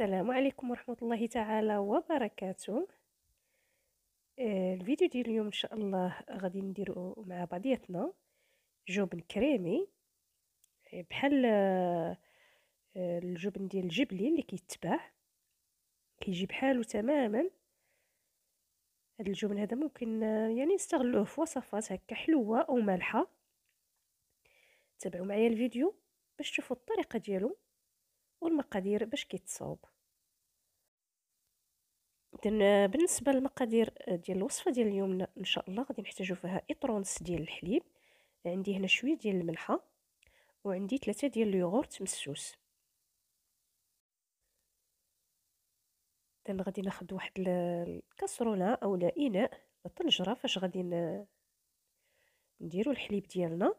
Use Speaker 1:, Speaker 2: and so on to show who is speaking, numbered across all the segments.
Speaker 1: السلام عليكم ورحمة الله تعالى وبركاته آه، الفيديو ديال اليوم إن شاء الله غادي نديرو مع بعضياتنا جبن كريمي آه، بحال آه، الجبن ديال الجبلي اللي كيتباع كيجي بحالو تماما هاد الجبن هذا ممكن يعني نستغلوه في وصفات هكا حلوة أو مالحة تابعوا معايا الفيديو باش تشوفوا الطريقة ديالو والمقادير باش كيتصاوب اذن بالنسبه للمقادير ديال الوصفه ديال اليوم ان شاء الله غادي نحتاجو فيها اطرونس ديال الحليب عندي هنا شويه ديال الملحه وعندي ثلاثة ديال اليوغورت مسوس اذن غادي ناخذ واحد الكاسرونه اولا اناء الطنجره فاش غادي نديرو الحليب ديالنا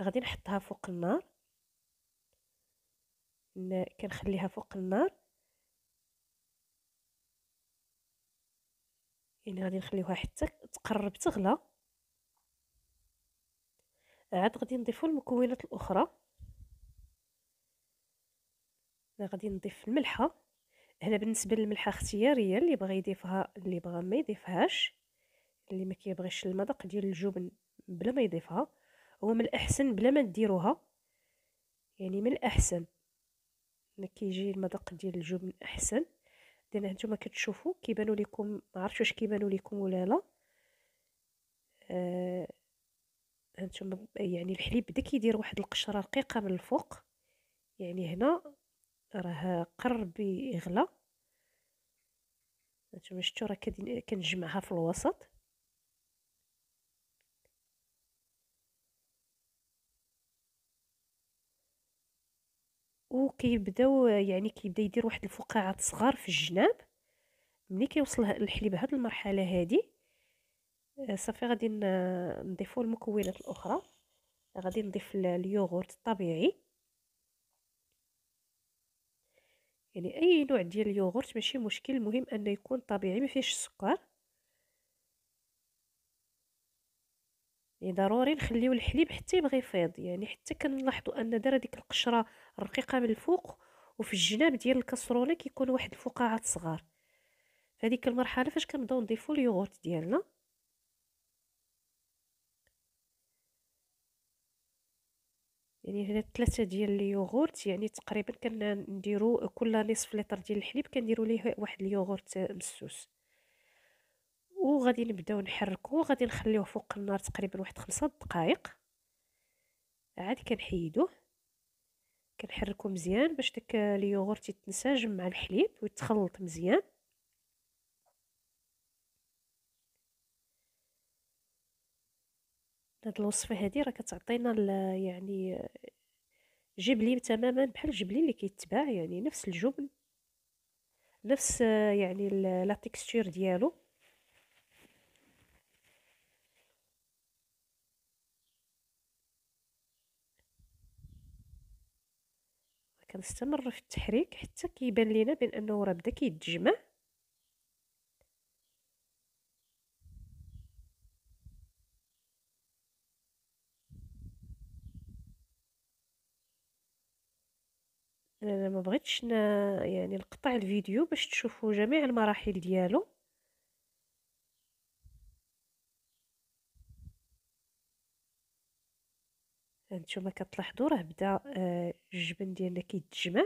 Speaker 1: غادي نحطها فوق النار كنخليها فوق النار يعني غادي نخليوها حتى تقرب تغلى عاد غادي نضيفو المكونات الاخرى انا غادي نضيف الملحه هنا بالنسبه للملحه اختياريه اللي بغى يضيفها اللي بغى ما يضيفهاش اللي ما كيبغيش المذاق ديال الجبن بلا ما يضيفها هو من الاحسن بلا ما ديروها يعني من الاحسن كيجي المذاق ديال الجبن احسن دينا نتوما كتشوفوا كيبانوا لكم ما عرفتش واش كيبانوا لكم ولا لا آه هانتوما يعني الحليب بدا كيدير واحد القشره رقيقه من الفوق يعني هنا راه قرب يغلى هانتوما شفتوا راه كنجمعها في الوسط وكيبداو يعني كيبدا يدير واحد الفقاعات صغار في الجناب ملي كيوصل الحليب هاد المرحله هادي آه، صافي غادي نضيفو المكونات الاخرى غادي نضيف اليوغورت الطبيعي يعني اي نوع ديال اليوغورت ماشي مشكل المهم انه يكون طبيعي ما فيهش السكر يعني ضروري نخليو الحليب حتى يبغي يفيض يعني حتى كنلاحظوا ان دار ديك القشره الرقيقه من الفوق وفي الجناب ديال الكسرونه كيكون واحد الفقاعات صغار فهذيك المرحله فاش كنبداو نضيفوا اليوغورت ديالنا يعني هنا ثلاثة ديال اليوغورت يعني تقريبا كنا نديرو كل نصف لتر ديال الحليب كنديرو ليه واحد اليوغورت مسوس وغادي نبداو نحركو وغادي نخليوه فوق النار تقريبا واحد خمسة دقائق عاد كنحيدوه كنحركو مزيان باش داك اليوغورت يتنسجم مع الحليب ويتخلط مزيان هاد الوصفه هادي راه كتعطينا يعني جبلي تماما بحال الجبلي اللي كيتباع يعني نفس الجبن نفس يعني لا تيكستور ديالو كنستمر في التحريك حتى كيبان لينا بان انه راه بدا كيتجمع انا ما بغيتش يعني نقطع الفيديو باش تشوفوا جميع المراحل ديالو هانتوما كتلاحظوا راه بدا آه، الجبن ديالنا كيتجمع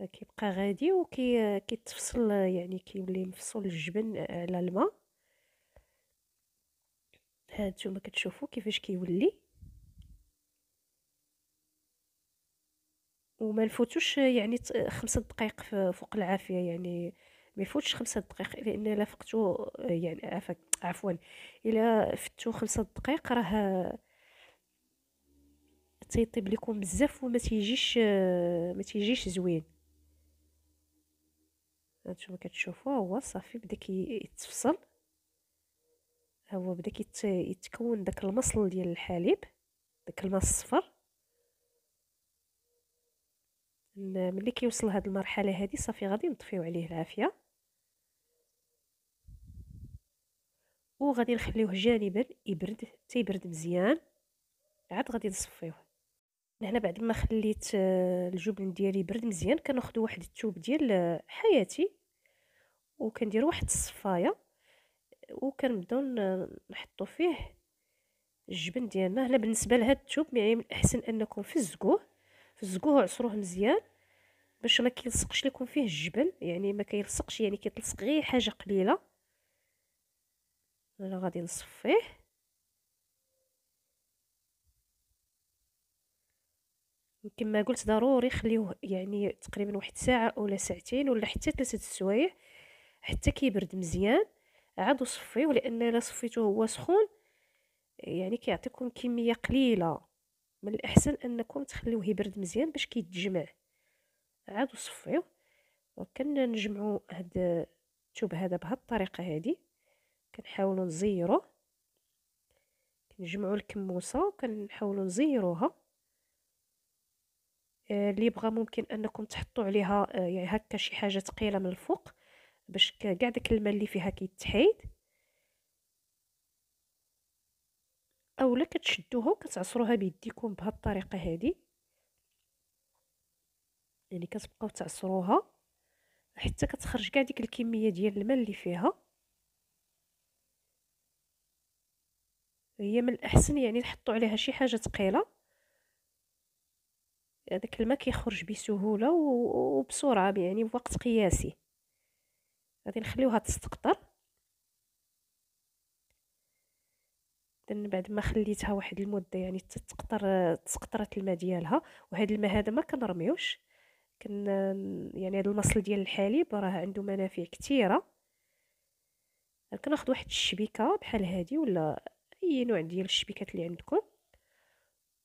Speaker 1: آه، كيبقى غادي وكي آه، كيتفصل يعني كيولي مفصول الجبن على الماء ها نتوما كتشوفوا كيفاش كيولي وما نفوتوش يعني خمسة دقائق فوق العافية يعني ما يفوتش خمسة دقائق لأن إلا فقتو يعني عفاك عفوا إلا فتو خمسة دقائق راه تيطيب لكم بزاف وما تيجيش ما تيجيش زوين هانتوما كتشوفو هو صافي بدا كيتفصل هو بدا كيتكون داك المصل ديال الحليب داك الماء الصفر ملي كيوصل هاد المرحله هادي صافي غادي نطفيو عليه العافيه وغادي نخليوه جانبا يبرد تيبرد مزيان عاد غادي نصفيوه هنا بعد ما خليت آه، الجبن ديالي برد مزيان كناخذ واحد الثوب ديال آه، حياتي وكندير واحد الصفايه وكنبداو نحطو فيه الجبن ديالنا هنا بالنسبه لهاد الثوب يعني من الاحسن انكم فزقوه فزقوه وعصروه مزيان باش ما كيلصقش لكم فيه الجبن يعني ما كيلصقش يعني كيتلصق غير حاجه قليله انا غادي نصفيه كما قلت ضروري خليوه يعني تقريبا واحد ساعه ولا ساعتين ولا حتى ثلاثه السوايع حتى كيبرد مزيان عاد صفيه لان الا صفيته هو سخون يعني كيعطيكم كميه قليله من الاحسن انكم تخليوه يبرد مزيان باش كيتجمع كي عاد صفيو وكنا وكنجمعو هاد الثوب هذا بهاد الطريقه هادي كنحاولو نزيروه كنجمعو الكموسه وكنحاولو نزيروها آه، اللي يبغى ممكن انكم تحطوا عليها آه، يعني هكا شي حاجه ثقيله من الفوق باش كاع داك الماء اللي فيها كيتحيد اولا كتشدوها وكتعصروها بيديكم بهاد الطريقه هذه يعني كتبقاو تعصروها حتى كتخرج كاع ديك الكميه ديال الماء اللي فيها هي من الاحسن يعني نحطوا عليها شي حاجه ثقيله هذاك الماء كيخرج بسهوله وبسرعه يعني بوقت قياسي غادي نخليوها تستقطر من بعد ما خليتها واحد المده يعني تتقطر تسقطرت الماء ديالها وهذا الماء هذا ما كنرميوش كن يعني هذا المصل ديال الحليب راه عنده منافع كثيره كناخذ واحد الشبيكه بحال هذه ولا اي نوع ديال الشبيكات اللي عندكم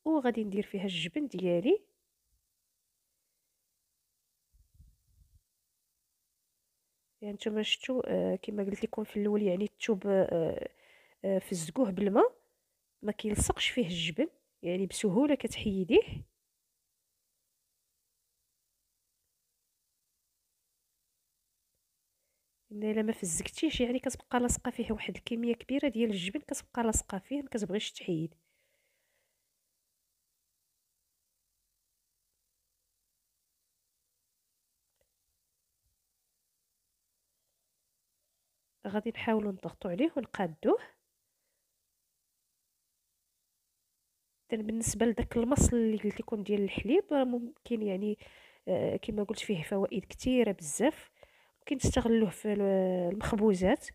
Speaker 1: وغادي ندير فيها الجبن ديالي يعني نتوما شفتوا آه، كما قلت لكم في الاول يعني الثوب آه، آه، في الزقوه بالماء ما كيلصقش فيه الجبن يعني بسهوله كتحيديه الا ما فزكتيش يعني كتبقى لاصقه فيه واحد الكميه كبيره ديال الجبن كتبقى لاصقه فيه ما كتبغيش تحيد غادي نحاولو نضغطو عليه ونقادوه بالنسبه لداك المصل اللي قلت لكم ديال الحليب ممكن يعني آه، كما قلت فيه فوائد كثيره بزاف كنستغلوه في المخبوزات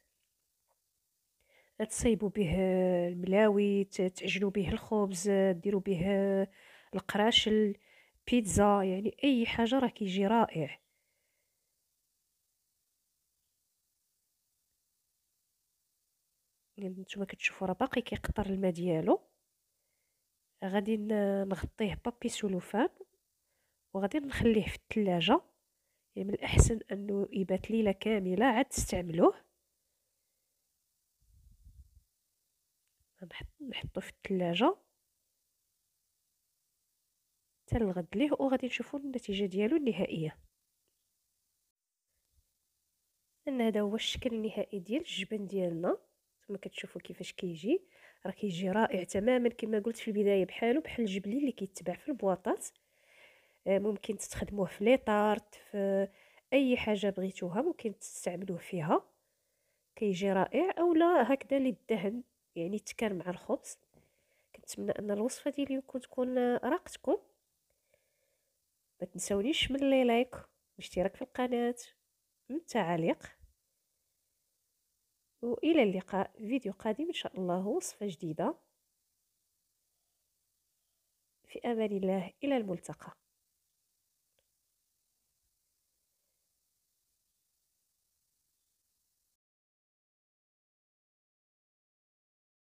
Speaker 1: تصيبوا به الملاوي تعجنوا به الخبز ديروا به القراشل بيتزا يعني اي حاجه راه كيجي رائع يعني نتوما كتشوفوا راه باقي كيقطر الماء ديالو غادي نغطيه بابي سولوفان وغادي نخليه في الثلاجه يعني من الأحسن أنه يبات ليلة كاملة عاد تستعملوه نحطو في الثلاجة حتى الغد ليه وغادي نشوفو النتيجة ديالو النهائية ان هذا هو الشكل النهائي ديال الجبن ديالنا كما كتشوفوا كيفاش كيجي راه كيجي رائع تماما كما قلت في البدايه بحالو بحال الجبلي اللي كيتباع في البواطات آه، ممكن تستخدموه في ليطارت في اي حاجه بغيتوها ممكن تستعملوه فيها كيجي رائع اولا هكذا للدهن يعني تكر مع الخبز كنتمنى ان الوصفه ديال اليوم تكون راقتكم ما تنسونيش من لي لايك واشتراك في القناه والتعليق والى اللقاء فيديو قادم ان شاء الله وصفه جديده في امان الله الى الملتقى